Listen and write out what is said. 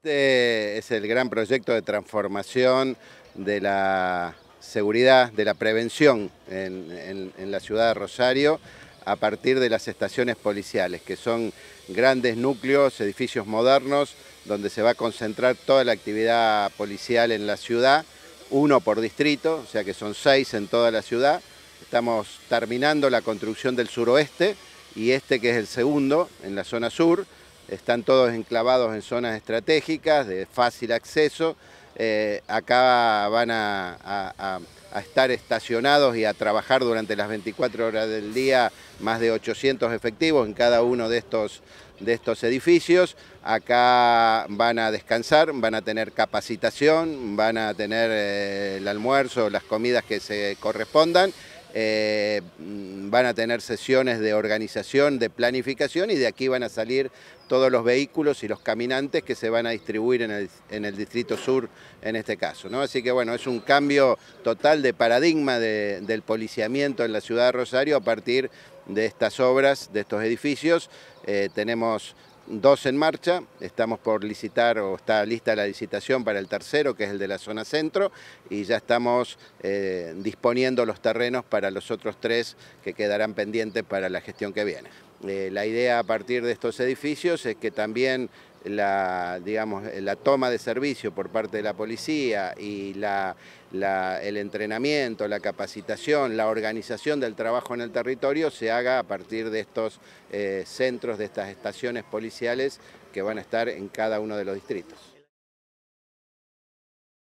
Este es el gran proyecto de transformación de la seguridad, de la prevención en, la ciudad de Rosario a partir de las estaciones policiales, que son grandes núcleos, edificios modernos, donde se va a concentrar toda la actividad policial en la ciudad, uno por distrito, o sea que son seis en toda la ciudad. Estamos terminando la construcción del suroeste y este que es el segundo en la zona sur están todos enclavados en zonas estratégicas de fácil acceso. Eh, acá van a, estar estacionados y a trabajar durante las 24 horas del día más de 800 efectivos en cada uno de estos, de estos edificios. Acá van a descansar, van a tener capacitación, van a tener eh, el almuerzo, las comidas que se correspondan. Eh, mm, van a tener sesiones de organización, de planificación y de aquí van a salir todos los vehículos y los caminantes que se van a distribuir en el, Distrito Sur en este caso. ¿no? Así que bueno, es un cambio total de paradigma del policiamiento en la ciudad de Rosario a partir de estas obras, de estos edificios. Eh, tenemos dos en marcha, estamos por licitar o está lista la licitación para el tercero, que es el de la zona centro, y ya estamos eh, disponiendo los terrenos para los otros tres que quedarán pendientes para la gestión que viene. Eh, la idea a partir de estos edificios es que también la, toma de servicio por parte de la policía y el entrenamiento, la capacitación, la organización del trabajo en el territorio se haga a partir de estos eh, centros, de estas estaciones policiales que van a estar en cada uno de los distritos.